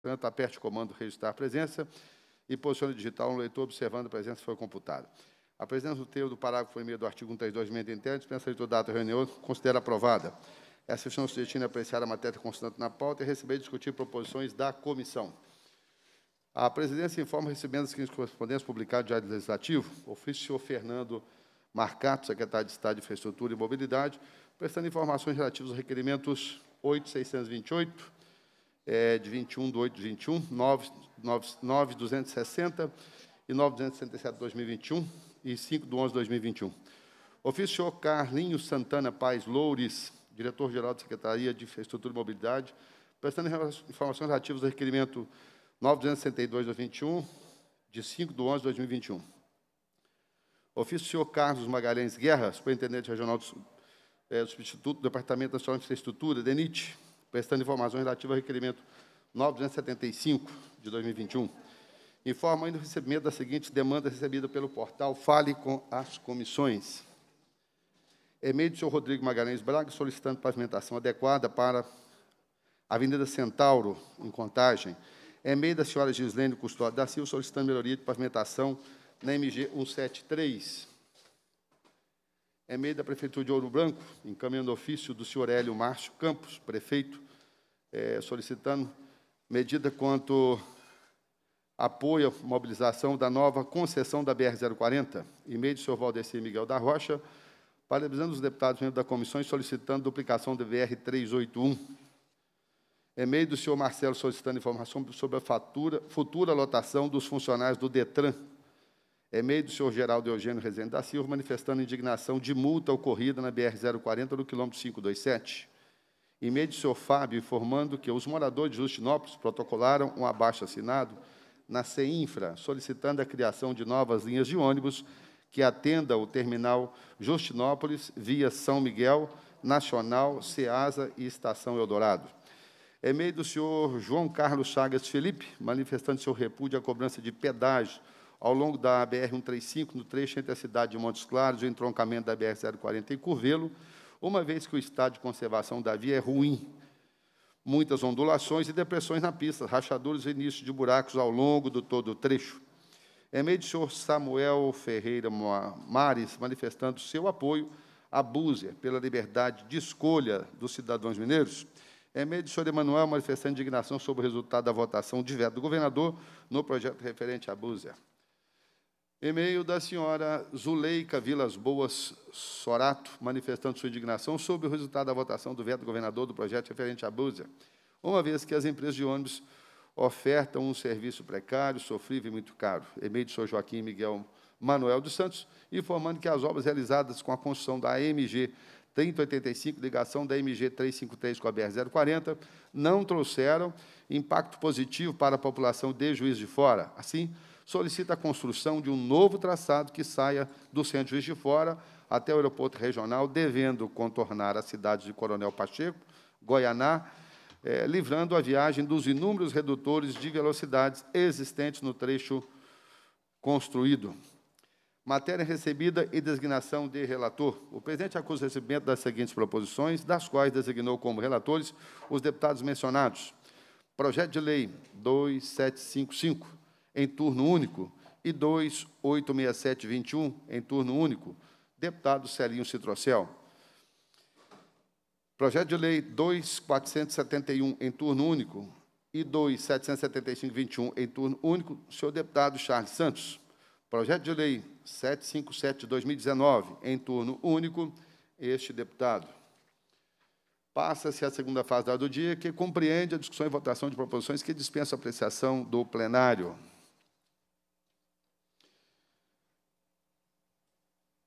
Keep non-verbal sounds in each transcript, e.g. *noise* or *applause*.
Portanto, aperte o comando registrar presença e posicione digital no leitor observando a presença foi computada. A presença do teu do parágrafo 1 do artigo 132 do emenda interna dispensa de data da reunião considera aprovada. Essa sessão se destina a apreciar a matéria constante na pauta e receber e discutir proposições da comissão. A presidência informa recebendo as seguintes correspondências publicadas no Diário Legislativo, ofício Fernando Marcato, secretário de Estado de Infraestrutura e Mobilidade, prestando informações relativas aos requerimentos 8628, é, de 21 de 8 de 21, 9, 9, 9 260 e 967 de 2021 e 5 de 11 de 2021. Ofício senhor Carlinhos Santana Paz Loures, diretor-geral da Secretaria de Infraestrutura e Mobilidade, prestando informações relativas ao requerimento 962 de 21, de 5 de 11 de 2021. Ofício senhor Carlos Magalhães Guerra, superintendente regional do, é, do Substituto do Departamento Nacional de Infraestrutura, DENIT, prestando informações relativas ao requerimento 975 de 2021, informa ainda o recebimento da seguinte demanda recebida pelo portal Fale com as Comissões. E-mail do senhor Rodrigo Magalhães Braga solicitando pavimentação adequada para a Avenida Centauro, em Contagem. E-mail da senhora Gislene Custódio da Silva solicitando melhoria de pavimentação na MG 173 é meio da Prefeitura de Ouro Branco, encaminhando ofício do senhor Hélio Márcio Campos, prefeito, é, solicitando medida quanto apoio à mobilização da nova concessão da BR-040, e meio do senhor Valdeci Miguel da Rocha, parabenizando os deputados membros da comissão e solicitando duplicação da BR-381. É meio do senhor Marcelo solicitando informação sobre a fatura, futura lotação dos funcionários do DETRAN, é meio do senhor Geraldo Eugênio Rezende da Silva, manifestando indignação de multa ocorrida na BR-040, no quilômetro 527. Em meio do senhor Fábio, informando que os moradores de Justinópolis protocolaram um abaixo-assinado na CEINFRA, solicitando a criação de novas linhas de ônibus que atenda o terminal Justinópolis via São Miguel, Nacional, Ceasa e Estação Eldorado. É meio do senhor João Carlos Chagas Felipe, manifestando seu repúdio à cobrança de pedágio ao longo da BR-135, no trecho entre a cidade de Montes Claros e o entroncamento da BR-040 em Curvelo, uma vez que o estado de conservação da via é ruim. Muitas ondulações e depressões na pista, rachaduras e início de buracos ao longo do todo o trecho. É meio do senhor Samuel Ferreira Mares manifestando seu apoio à Búzia pela liberdade de escolha dos cidadãos mineiros. É meio do senhor Emanuel manifestando indignação sobre o resultado da votação de veto do governador no projeto referente à Búzia. E-mail da senhora Zuleika Vilas Boas Sorato, manifestando sua indignação sobre o resultado da votação do veto do governador do projeto referente à Búzia, uma vez que as empresas de ônibus ofertam um serviço precário, sofrível e muito caro. E-mail de senhor Joaquim Miguel Manuel dos Santos, informando que as obras realizadas com a construção da AMG 3085, ligação da MG 353 com a BR 040, não trouxeram impacto positivo para a população de Juiz de Fora. Assim, solicita a construção de um novo traçado que saia do centro Juiz de Fora até o aeroporto regional, devendo contornar a cidade de Coronel Pacheco, Goianá, eh, livrando a viagem dos inúmeros redutores de velocidades existentes no trecho construído. Matéria recebida e designação de relator. O presidente acusa o recebimento das seguintes proposições, das quais designou como relatores os deputados mencionados. Projeto de Lei 2755, em turno único, e 286721 em turno único, deputado Celinho Citrocel. Projeto de lei 2471 em turno único e 277521 em turno único, senhor deputado Charles Santos. Projeto de lei 757 2019 em turno único, este deputado. Passa-se a segunda fase da do dia, que compreende a discussão e votação de proposições que dispensam apreciação do plenário.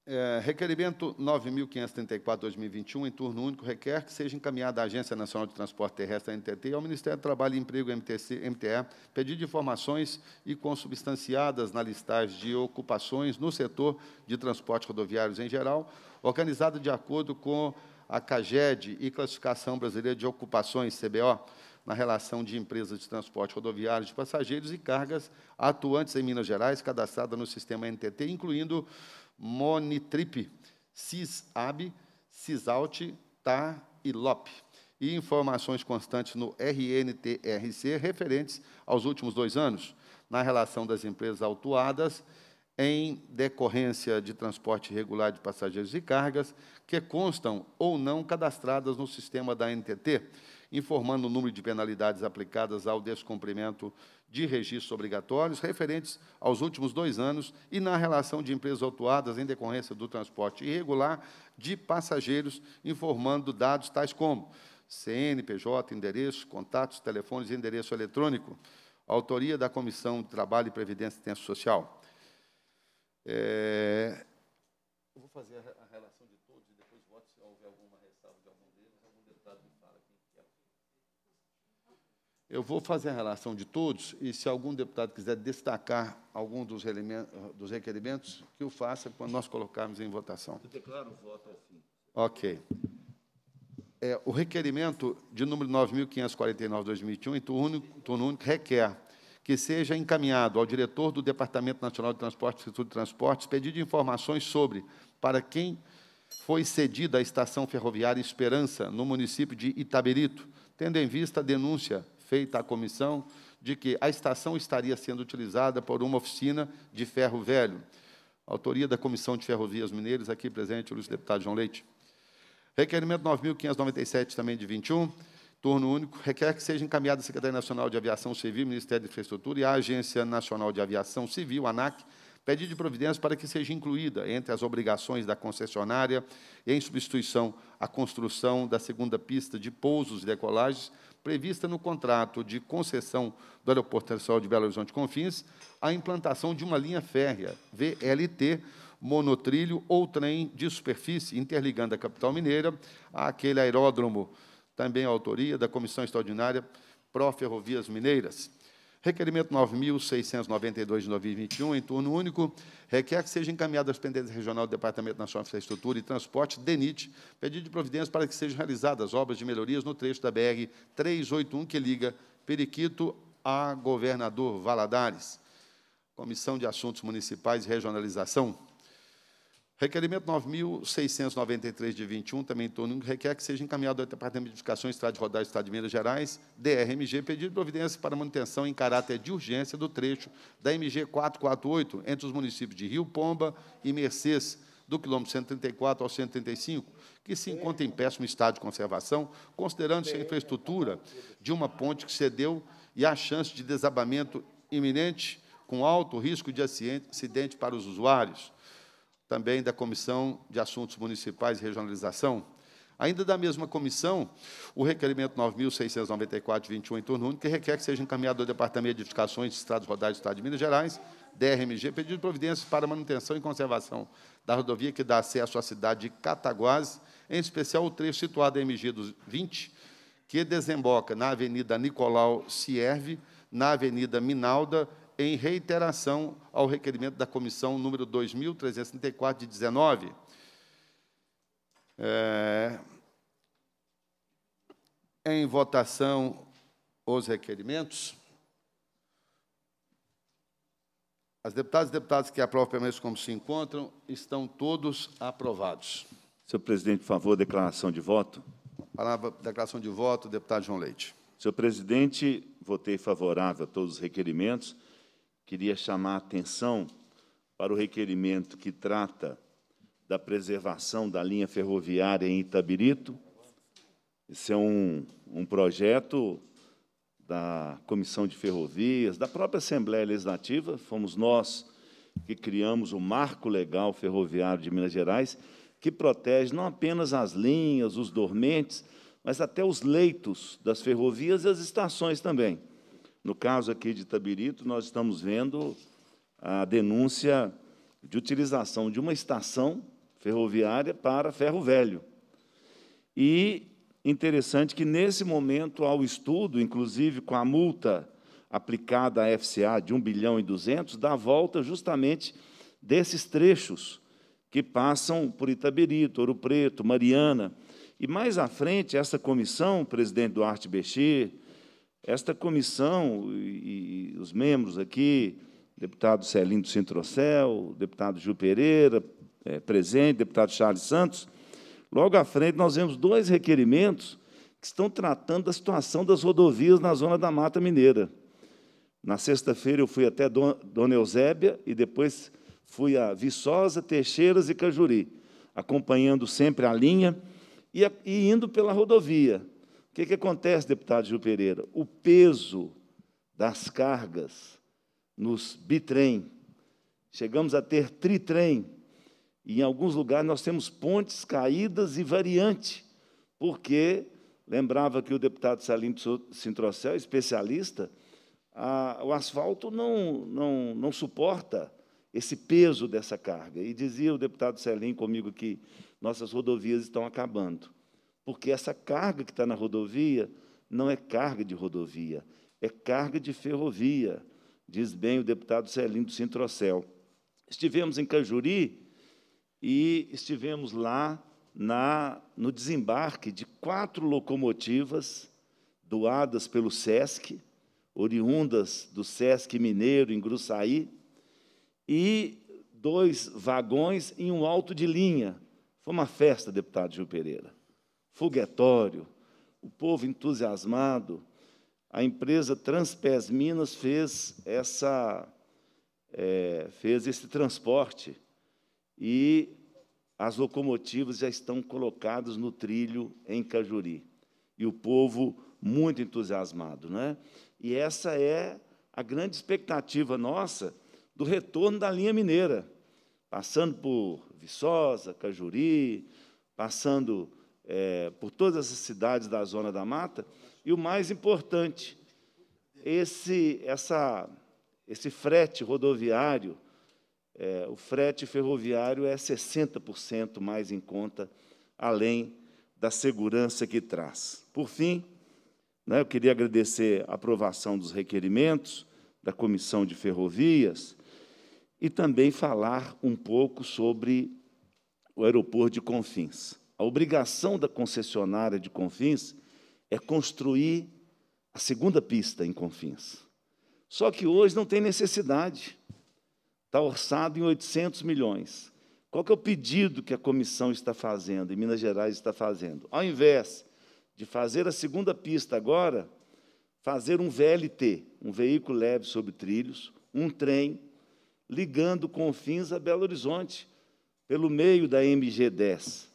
É, requerimento 9.534-2021, em turno único, requer que seja encaminhada à Agência Nacional de Transporte Terrestre, NTT, e ao Ministério do Trabalho e Emprego, MTC, MTE, pedido de informações e consubstanciadas na listagem de ocupações no setor de transporte rodoviários em geral, organizado de acordo com a CAGED e Classificação Brasileira de Ocupações, CBO, na relação de empresas de transporte rodoviário de passageiros e cargas atuantes em Minas Gerais, cadastrada no sistema NTT, incluindo Monitrip, CISAB, CISALT, TAR tá e LOP. E informações constantes no RNTRC referentes aos últimos dois anos, na relação das empresas autuadas em decorrência de transporte regular de passageiros e cargas que constam ou não cadastradas no sistema da NTT, informando o número de penalidades aplicadas ao descumprimento de registros obrigatórios referentes aos últimos dois anos e na relação de empresas autuadas em decorrência do transporte irregular de passageiros, informando dados tais como CNPJ, endereço, contatos, telefones e endereço eletrônico, autoria da Comissão de Trabalho e Previdência e Social. É... vou fazer a relação. Eu vou fazer a relação de todos e, se algum deputado quiser destacar algum dos, dos requerimentos, que o faça quando nós colocarmos em votação. Eu declaro o voto ao fim. Ok. É, o requerimento de número 9.549-2021, em turno, turno único, requer que seja encaminhado ao diretor do Departamento Nacional de Transportes e Instituto de Transportes pedido de informações sobre para quem foi cedida a estação ferroviária Esperança, no município de Itaberito, tendo em vista a denúncia feita a comissão de que a estação estaria sendo utilizada por uma oficina de ferro velho. Autoria da Comissão de Ferrovias Mineiras, aqui presente o deputado João Leite. Requerimento 9.597, também de 21, turno único, requer que seja encaminhado à Secretaria Nacional de Aviação Civil, Ministério da Infraestrutura e à Agência Nacional de Aviação Civil, ANAC, pedido de providências para que seja incluída entre as obrigações da concessionária em substituição à construção da segunda pista de pousos e decolagens prevista no contrato de concessão do Aeroporto Internacional de Belo Horizonte Confins a implantação de uma linha férrea, VLT, monotrilho ou trem de superfície, interligando a capital mineira àquele aeródromo, também a autoria da Comissão Extraordinária Pró-Ferrovias Mineiras. Requerimento 9.692 de 2021, em turno único, requer que seja encaminhado às pendências regional do Departamento Nacional de Infraestrutura e Transporte, DENIT, pedido de providências para que sejam realizadas obras de melhorias no trecho da BR 381 que liga Periquito a Governador Valadares. Comissão de Assuntos Municipais e Regionalização, Requerimento 9.693 de 21, também em torno, requer que seja encaminhado ao Departamento de Edificações, Estrada de Rodagem do Estado de Minas Gerais, DRMG, pedido de providência para manutenção em caráter de urgência do trecho da MG 448 entre os municípios de Rio Pomba e Mercês, do quilômetro 134 ao 135, que se encontra em péssimo estado de conservação, considerando-se a infraestrutura de uma ponte que cedeu e a chance de desabamento iminente, com alto risco de acidente para os usuários também da Comissão de Assuntos Municipais e Regionalização. Ainda da mesma comissão, o requerimento 9.694, 21, em turno único, que requer que seja encaminhado ao Departamento de Edificações, Estados Rodais do Estado de Minas Gerais, DRMG, pedido de providências para manutenção e conservação da rodovia que dá acesso à cidade de Cataguases, em especial o trecho situado em MG 20, que desemboca na Avenida Nicolau Sierve, na Avenida Minalda em reiteração ao requerimento da comissão número 2.334, de 19. É... Em votação, os requerimentos. As deputadas e deputados que aprovam permaneçam como se encontram, estão todos aprovados. Senhor presidente, por favor, declaração de voto. Palavra, declaração de voto, deputado João Leite. Senhor presidente, votei favorável a todos os requerimentos queria chamar a atenção para o requerimento que trata da preservação da linha ferroviária em Itabirito. Esse é um, um projeto da Comissão de Ferrovias, da própria Assembleia Legislativa, fomos nós que criamos o Marco Legal Ferroviário de Minas Gerais, que protege não apenas as linhas, os dormentes, mas até os leitos das ferrovias e as estações também. No caso aqui de Tabirito, nós estamos vendo a denúncia de utilização de uma estação ferroviária para ferro velho. E interessante que, nesse momento, ao estudo, inclusive com a multa aplicada à FCA de 1 bilhão e 200, dá volta justamente desses trechos que passam por Itabirito, Ouro Preto, Mariana. E mais à frente, essa comissão, presidente Duarte Bexer, esta comissão e, os membros aqui, deputado Celinho do Centrocel, deputado Gil Pereira, é, presente, deputado Charles Santos, logo à frente nós vemos dois requerimentos que estão tratando da situação das rodovias na zona da Mata Mineira. Na sexta-feira eu fui até Dona Eusébia e depois fui a Viçosa, Teixeiras e Cajuri, acompanhando sempre a linha e, indo pela rodovia. O que, que acontece, deputado Gil Pereira? O peso das cargas nos bitrem. Chegamos a ter tritrem. E em alguns lugares nós temos pontes caídas e variante, porque, lembrava que o deputado Salim Sintrocel, especialista, a, o asfalto não, não, não suporta esse peso dessa carga. E dizia o deputado Celim comigo que nossas rodovias estão acabando porque essa carga que está na rodovia não é carga de rodovia, é carga de ferrovia, diz bem o deputado Celinho do Sintrocel. Estivemos em Cajuri e estivemos lá na, no desembarque de quatro locomotivas doadas pelo SESC, oriundas do SESC Mineiro, em Gruçaí, e dois vagões em um alto de linha. Foi uma festa, deputado Gil Pereira foguetório, o povo entusiasmado. A empresa Transpes Minas fez, essa, é, fez esse transporte e as locomotivas já estão colocadas no trilho em Cajuri. E o povo muito entusiasmado. Né? E essa é a grande expectativa nossa do retorno da linha mineira, passando por Viçosa, Cajuri, passando é, por todas as cidades da Zona da Mata. E o mais importante, esse, essa, esse frete rodoviário, é, o frete ferroviário é 60% mais em conta, além da segurança que traz. Por fim, né, eu queria agradecer a aprovação dos requerimentos da Comissão de Ferrovias e também falar um pouco sobre o aeroporto de Confins. A obrigação da concessionária de Confins é construir a segunda pista em Confins. Só que hoje não tem necessidade. Está orçado em 800 milhões. Qual que é o pedido que a comissão está fazendo, e Minas Gerais está fazendo? Ao invés de fazer a segunda pista agora, fazer um VLT, um veículo leve sobre trilhos, um trem, ligando Confins a Belo Horizonte, pelo meio da MG10.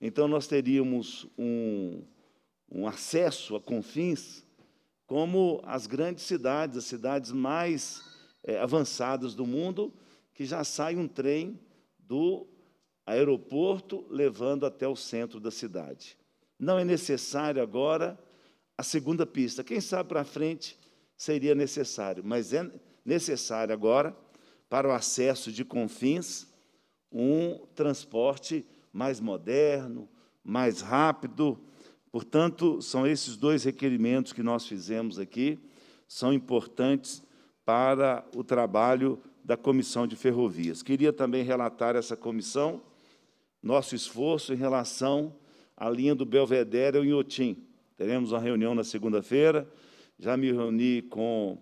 Então, nós teríamos um, um acesso a confins como as grandes cidades, as cidades mais é, avançadas do mundo, que já sai um trem do aeroporto levando até o centro da cidade. Não é necessário agora a segunda pista. Quem sabe para frente seria necessário, mas é necessário agora para o acesso de confins um transporte mais moderno, mais rápido. Portanto, são esses dois requerimentos que nós fizemos aqui, são importantes para o trabalho da Comissão de Ferrovias. Queria também relatar essa comissão, nosso esforço em relação à linha do Belvedere ao Inhotim. Teremos uma reunião na segunda-feira, já me reuni com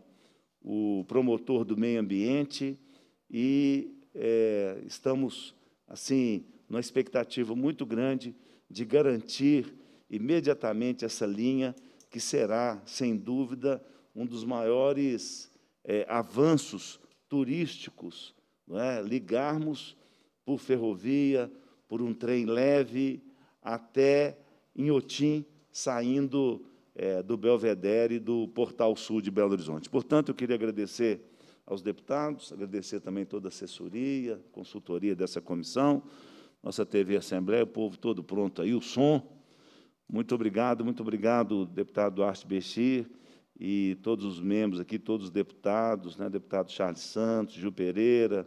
o promotor do meio ambiente e é, estamos, assim, numa expectativa muito grande de garantir imediatamente essa linha, que será, sem dúvida, um dos maiores é, avanços turísticos. É? Ligarmos por ferrovia, por um trem leve, até Inhotim, saindo é, do Belvedere e do Portal Sul de Belo Horizonte. Portanto, eu queria agradecer aos deputados, agradecer também toda a assessoria, consultoria dessa comissão, nossa TV Assembleia, o povo todo pronto aí, o som. Muito obrigado, muito obrigado, deputado Duarte Bechir e todos os membros aqui, todos os deputados, né, deputado Charles Santos, Gil Pereira,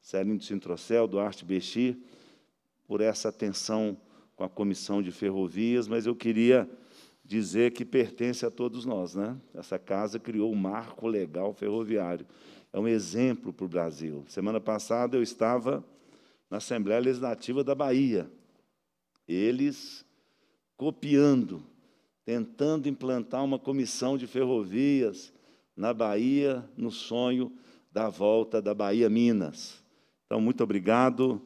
Celinho Sintrocel, Duarte Bechir por essa atenção com a Comissão de Ferrovias, mas eu queria dizer que pertence a todos nós. Né? Essa casa criou o um marco legal ferroviário. É um exemplo para o Brasil. Semana passada eu estava na Assembleia Legislativa da Bahia. Eles copiando, tentando implantar uma comissão de ferrovias na Bahia, no sonho da volta da Bahia Minas. Então, muito obrigado,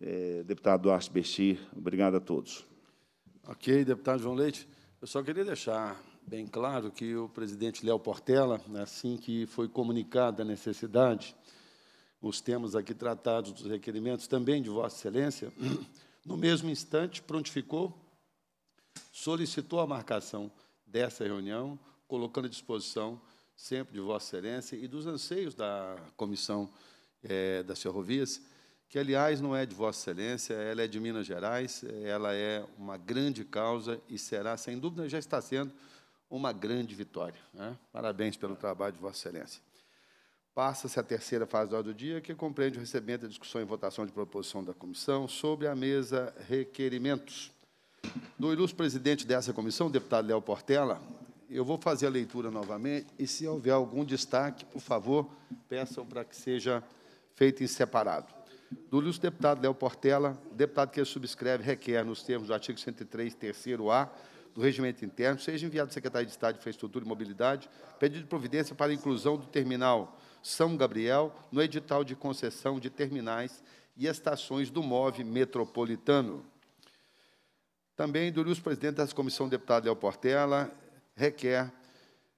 eh, deputado Duarte Bechir. Obrigado a todos. Ok, deputado João Leite. Eu só queria deixar bem claro que o presidente Léo Portela, assim que foi comunicada a necessidade, os temas aqui tratados dos requerimentos também de Vossa Excelência, *clears throat* no mesmo instante prontificou, solicitou a marcação dessa reunião, colocando à disposição sempre de Vossa Excelência e dos anseios da Comissão é, das Ferrovias, que, aliás, não é de Vossa Excelência, ela é de Minas Gerais, ela é uma grande causa e será, sem dúvida, já está sendo uma grande vitória. Né? Parabéns pelo trabalho de Vossa Excelência. Passa-se a terceira fase da ordem do dia, que compreende o recebimento, da discussão e votação de proposição da comissão sobre a mesa requerimentos. Do ilustre presidente dessa comissão, deputado Léo Portela, eu vou fazer a leitura novamente e, se houver algum destaque, por favor, peçam para que seja feito em separado. Do ilustre deputado Léo Portela, deputado que subscreve, requer, nos termos do artigo 103, terceiro A, do Regimento Interno, seja enviado à Secretaria de Estado de Infraestrutura e Mobilidade pedido de providência para a inclusão do terminal são Gabriel no edital de concessão de terminais e estações do MOV metropolitano. Também, Durius, presidente da comissão, deputado Léo Portela, requer,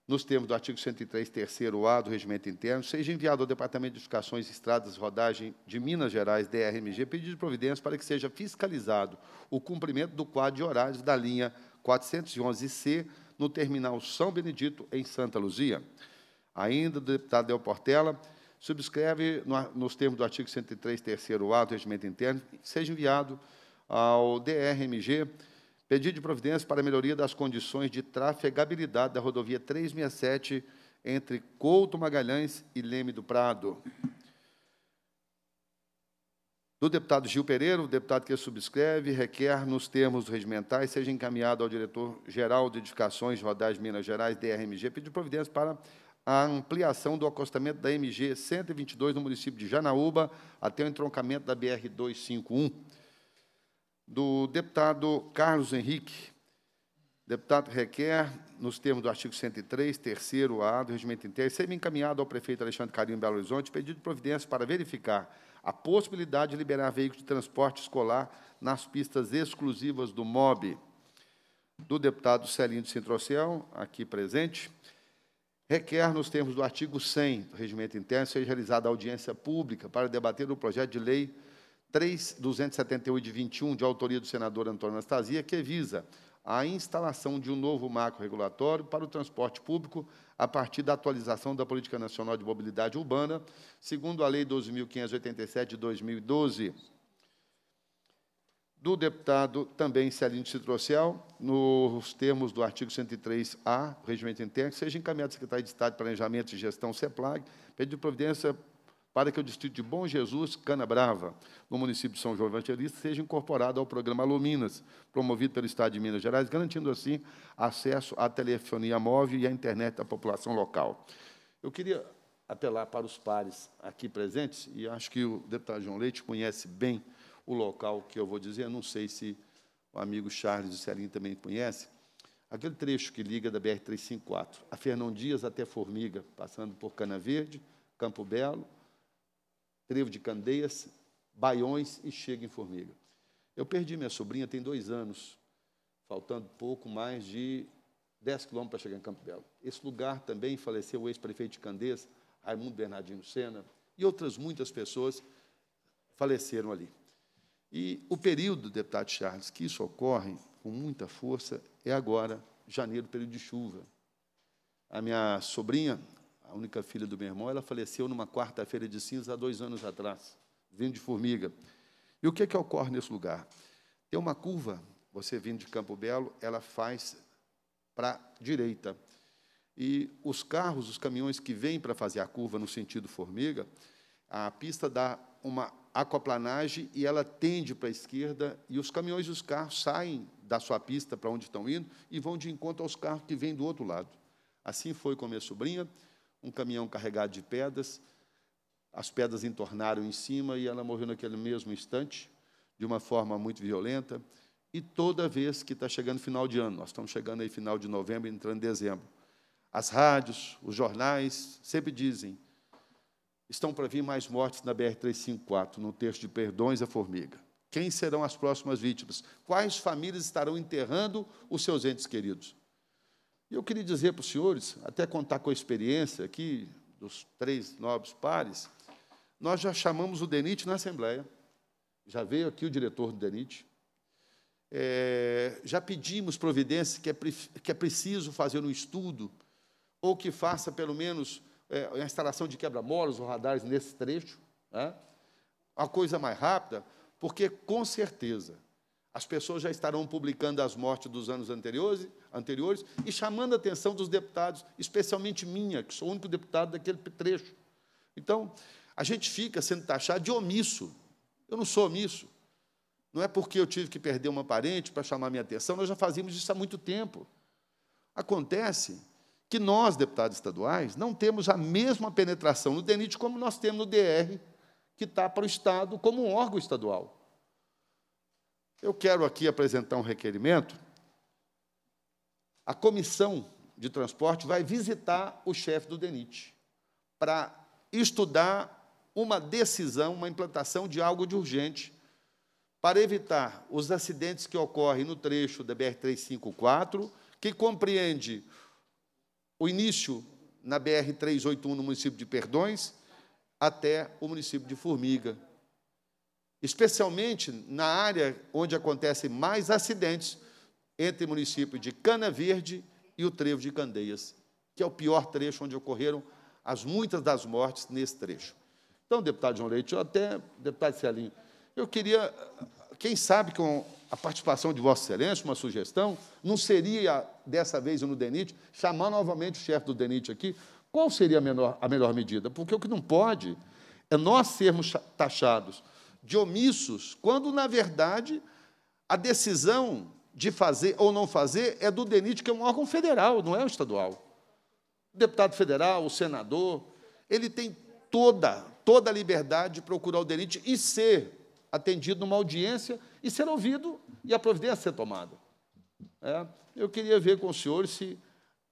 nos termos do artigo 103, terceiro A do Regimento Interno, seja enviado ao Departamento de Edificações, Estradas e Rodagem de Minas Gerais, DRMG, pedido de providência para que seja fiscalizado o cumprimento do quadro de horários da linha 411C no terminal São Benedito, em Santa Luzia. Ainda, do deputado Del Portela subscreve, no, nos termos do artigo 103, terceiro A do Regimento Interno, seja enviado ao DRMG pedido de providência para melhoria das condições de trafegabilidade da rodovia 367 entre Couto Magalhães e Leme do Prado. Do deputado Gil Pereira, o deputado que subscreve, requer, nos termos regimentais, seja encaminhado ao diretor-geral de edificações rodais Minas Gerais, DRMG, pedido de providência para a ampliação do acostamento da MG 122 no município de Janaúba até o entroncamento da BR 251. Do deputado Carlos Henrique. Deputado requer, nos termos do artigo 103, terceiro A do Regimento Interno, ser encaminhado ao prefeito Alexandre Carinho em Belo Horizonte pedido de providência para verificar a possibilidade de liberar veículos de transporte escolar nas pistas exclusivas do MOB. Do deputado Celinho de Centrocel, aqui presente, Requer, nos termos do artigo 100 do Regimento Interno, seja realizada audiência pública para debater o projeto de lei 3278 de 21, de autoria do senador Antônio Anastasia, que visa a instalação de um novo marco regulatório para o transporte público a partir da atualização da Política Nacional de Mobilidade Urbana, segundo a Lei 12.587 de 2012 do deputado também Celine Citrocial, nos termos do artigo 103-A Regimento Interno, que seja encaminhado ao secretário de Estado de Planejamento e Gestão, CEPLAG, pedido de providência para que o distrito de Bom Jesus, Cana Brava, no município de São João Evangelista, seja incorporado ao programa Aluminas, promovido pelo Estado de Minas Gerais, garantindo, assim, acesso à telefonia móvel e à internet da população local. Eu queria apelar para os pares aqui presentes, e acho que o deputado João Leite conhece bem o local que eu vou dizer, não sei se o amigo Charles de Celinho também conhece, aquele trecho que liga da BR-354, a Fernão Dias até Formiga, passando por Cana Verde, Campo Belo, Trevo de Candeias, Baiões e chega em Formiga. Eu perdi minha sobrinha tem dois anos, faltando pouco mais de 10 quilômetros para chegar em Campo Belo. Esse lugar também faleceu o ex-prefeito de Candeias, Raimundo Bernardino Sena, e outras muitas pessoas faleceram ali. E o período, deputado Charles, que isso ocorre com muita força é agora, janeiro, período de chuva. A minha sobrinha, a única filha do meu irmão, ela faleceu numa quarta-feira de cinza há dois anos atrás, vindo de formiga. E o que é que ocorre nesse lugar? Tem uma curva, você vindo de Campo Belo, ela faz para a direita. E os carros, os caminhões que vêm para fazer a curva no sentido formiga, a pista dá uma aquaplanagem e ela tende para a esquerda e os caminhões e os carros saem da sua pista para onde estão indo e vão de encontro aos carros que vêm do outro lado. Assim foi com a minha sobrinha, um caminhão carregado de pedras, as pedras entornaram em cima e ela morreu naquele mesmo instante, de uma forma muito violenta. E toda vez que está chegando final de ano, nós estamos chegando aí final de novembro, entrando em dezembro, as rádios, os jornais sempre dizem Estão para vir mais mortes na BR-354, no texto de Perdões da Formiga. Quem serão as próximas vítimas? Quais famílias estarão enterrando os seus entes queridos? E eu queria dizer para os senhores, até contar com a experiência aqui dos três nobres pares, nós já chamamos o DENIT na Assembleia. Já veio aqui o diretor do DENIT, é, já pedimos providência que é, que é preciso fazer um estudo, ou que faça pelo menos é, a instalação de quebra-molas ou radares nesse trecho, né? a coisa mais rápida, porque com certeza as pessoas já estarão publicando as mortes dos anos anteriores, anteriores e chamando a atenção dos deputados, especialmente minha, que sou o único deputado daquele trecho. Então, a gente fica sendo taxado de omisso. Eu não sou omisso. Não é porque eu tive que perder uma parente para chamar minha atenção, nós já fazíamos isso há muito tempo. Acontece que nós, deputados estaduais, não temos a mesma penetração no DENIT como nós temos no DR, que está para o Estado como um órgão estadual. Eu quero aqui apresentar um requerimento. A comissão de transporte vai visitar o chefe do DENIT para estudar uma decisão, uma implantação de algo de urgente para evitar os acidentes que ocorrem no trecho da BR-354, que compreende o início na BR 381 no município de Perdões até o município de Formiga. Especialmente na área onde acontecem mais acidentes entre o município de Cana Verde e o Trevo de Candeias, que é o pior trecho onde ocorreram as muitas das mortes nesse trecho. Então, deputado João Leite, eu até, deputado Celinho, eu queria, quem sabe com a participação de Vossa Excelência, uma sugestão, não seria dessa vez no DENIT, chamar novamente o chefe do DENIT aqui, qual seria a, menor, a melhor medida? Porque o que não pode é nós sermos taxados de omissos, quando, na verdade, a decisão de fazer ou não fazer é do DENIT, que é um órgão federal, não é o estadual. O deputado federal, o senador, ele tem toda, toda a liberdade de procurar o DENIT e ser atendido numa audiência e ser ouvido e a providência ser tomada. É, eu queria ver com os senhores se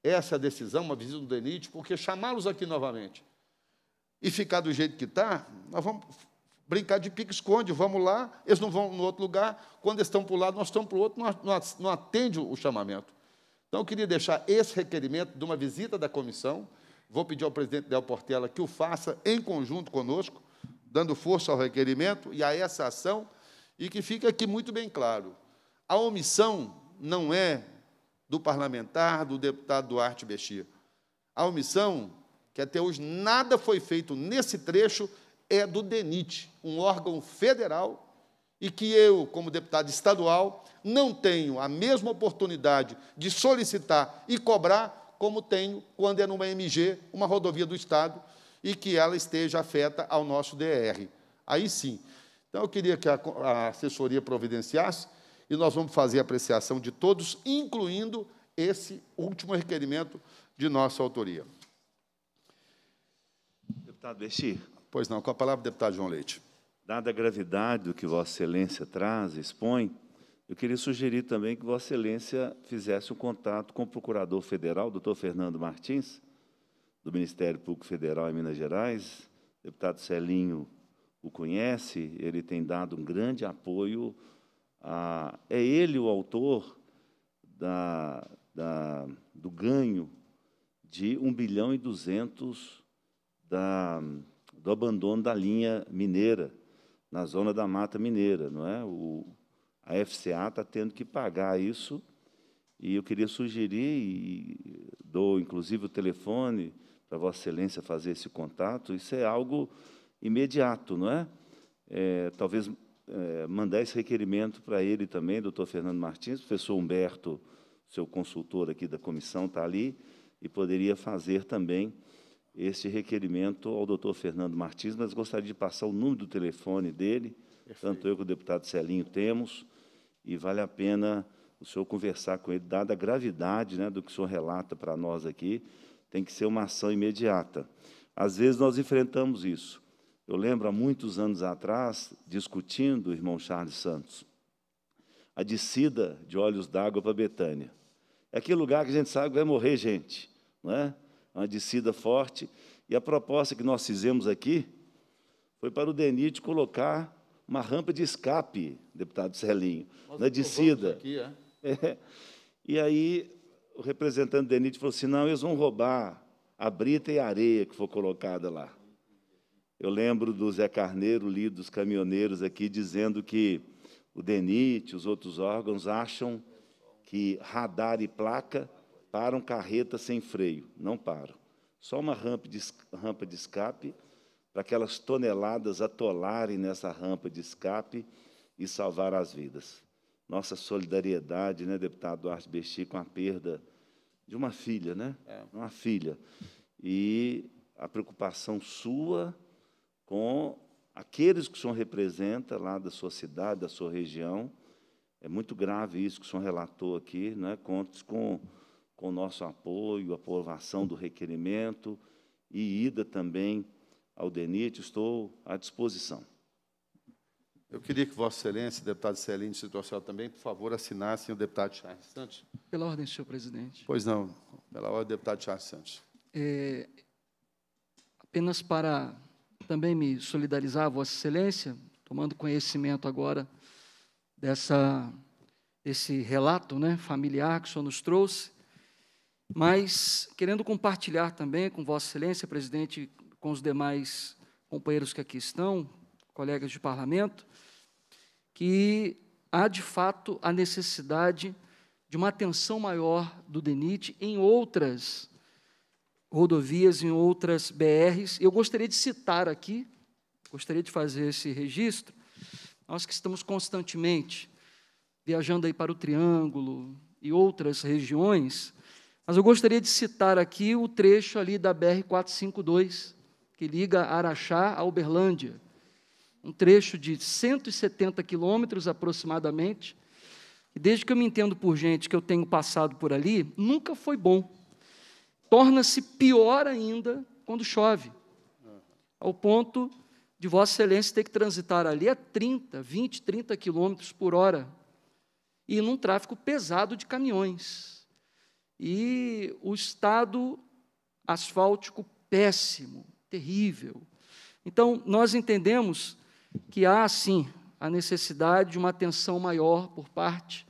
essa decisão, uma visita do DENIT, porque chamá-los aqui novamente e ficar do jeito que está, nós vamos brincar de pique-esconde, vamos lá, eles não vão no outro lugar, quando eles estão para um lado, nós estamos para o outro, não atende o chamamento. Então, eu queria deixar esse requerimento de uma visita da comissão, vou pedir ao presidente Del Portela que o faça em conjunto conosco, dando força ao requerimento e a essa ação, e que fica aqui muito bem claro. A omissão não é do parlamentar, do deputado Duarte Bexia. A omissão, que até hoje nada foi feito nesse trecho, é do DENIT, um órgão federal e que eu, como deputado estadual, não tenho a mesma oportunidade de solicitar e cobrar como tenho quando é numa MG, uma rodovia do Estado, e que ela esteja afeta ao nosso DR. Aí sim. Então, eu queria que a, assessoria providenciasse e nós vamos fazer a apreciação de todos, incluindo esse último requerimento de nossa autoria. Deputado Besti. Pois não, com a palavra, deputado João Leite. Dada a gravidade do que Vossa Excelência traz, expõe, eu queria sugerir também que Vossa Excelência fizesse um contato com o Procurador Federal, doutor Fernando Martins, do Ministério Público Federal em Minas Gerais, o deputado Celinho o conhece, ele tem dado um grande apoio. A, é ele o autor da, da, do ganho de 1 bilhão e 200 da, do abandono da linha mineira, na zona da Mata Mineira. não é? O, a FCA está tendo que pagar isso. E eu queria sugerir, e dou inclusive o telefone para Vossa Excelência fazer esse contato, isso é algo imediato, não é? é talvez é, mandar esse requerimento para ele também, doutor Fernando Martins, professor Humberto, seu consultor aqui da comissão, está ali, e poderia fazer também este requerimento ao doutor Fernando Martins, mas gostaria de passar o número do telefone dele, Perfeito. tanto eu como o deputado Celinho temos, e vale a pena o senhor conversar com ele, dada a gravidade né, do que o senhor relata para nós aqui, tem que ser uma ação imediata. Às vezes nós enfrentamos isso. Eu lembro há muitos anos atrás, discutindo o irmão Charles Santos, a descida de Olhos d'Água para Betânia. É aquele lugar que a gente sabe que vai morrer gente, não é? é uma descida forte. E a proposta que nós fizemos aqui foi para o DENIT colocar uma rampa de escape, deputado Celinho, na descida. Aqui, é? *laughs* É. E aí o representante do Enid falou assim: não, eles vão roubar a brita e a areia que foi colocada lá. Eu lembro do Zé Carneiro, lido dos caminhoneiros aqui, dizendo que o DENIT, os outros órgãos, acham que radar e placa param carreta sem freio. Não param. Só uma rampa de, rampa de escape para aquelas toneladas atolarem nessa rampa de escape e salvar as vidas nossa solidariedade, né, deputado Duarte Besti, com a perda de uma filha, né? É. Uma filha. E a preocupação sua com aqueles que o senhor representa lá da sua cidade, da sua região. É muito grave isso que o senhor relatou aqui, né? contos com, com o nosso apoio, aprovação do requerimento e ida também ao DENIT. Estou à disposição. Eu queria que Vossa Excelência, deputado Celine, situação também, por favor, assinassem o deputado Charles Santos. Pela ordem, senhor presidente. Pois não, pela ordem, deputado Charles Santos. É, apenas para também me solidarizar, Vossa Excelência, tomando conhecimento agora dessa, desse relato né, familiar que o senhor nos trouxe, mas querendo compartilhar também com Vossa Excelência, presidente, com os demais companheiros que aqui estão, colegas de parlamento, que há de fato a necessidade de uma atenção maior do DENIT em outras rodovias, em outras BRs. Eu gostaria de citar aqui, gostaria de fazer esse registro, nós que estamos constantemente viajando aí para o Triângulo e outras regiões, mas eu gostaria de citar aqui o trecho ali da BR 452, que liga Araxá a Uberlândia um trecho de 170 quilômetros aproximadamente. E desde que eu me entendo por gente que eu tenho passado por ali, nunca foi bom. Torna-se pior ainda quando chove, ao ponto de Vossa Excelência ter que transitar ali a 30, 20, 30 quilômetros por hora, e num tráfego pesado de caminhões. E o estado asfáltico péssimo, terrível. Então, nós entendemos que há, sim, a necessidade de uma atenção maior por parte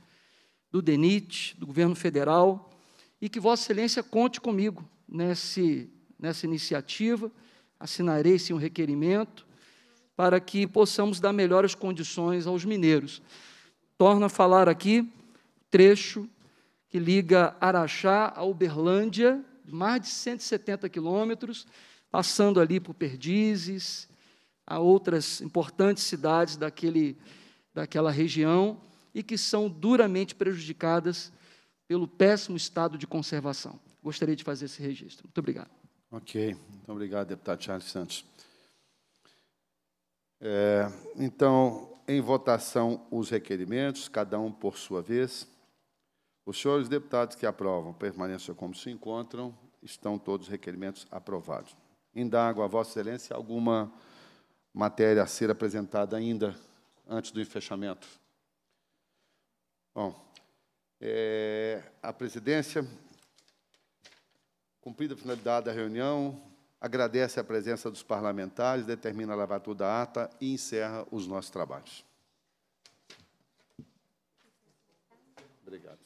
do DENIT, do governo federal, e que Vossa Excelência conte comigo nesse, nessa iniciativa. Assinarei, sim, um requerimento para que possamos dar melhores condições aos mineiros. Torna a falar aqui trecho que liga Araxá a Uberlândia, mais de 170 quilômetros, passando ali por Perdizes, a outras importantes cidades daquele, daquela região e que são duramente prejudicadas pelo péssimo estado de conservação. Gostaria de fazer esse registro. Muito obrigado. Ok. Muito obrigado, deputado Charles Santos. É, então, em votação, os requerimentos, cada um por sua vez. Os senhores deputados que aprovam permaneçam como se encontram, estão todos os requerimentos aprovados. Indago a Vossa Excelência alguma matéria a ser apresentada ainda antes do fechamento. Bom, é, a presidência, cumprida a finalidade da reunião, agradece a presença dos parlamentares, determina a lavatura da ata e encerra os nossos trabalhos. Obrigado.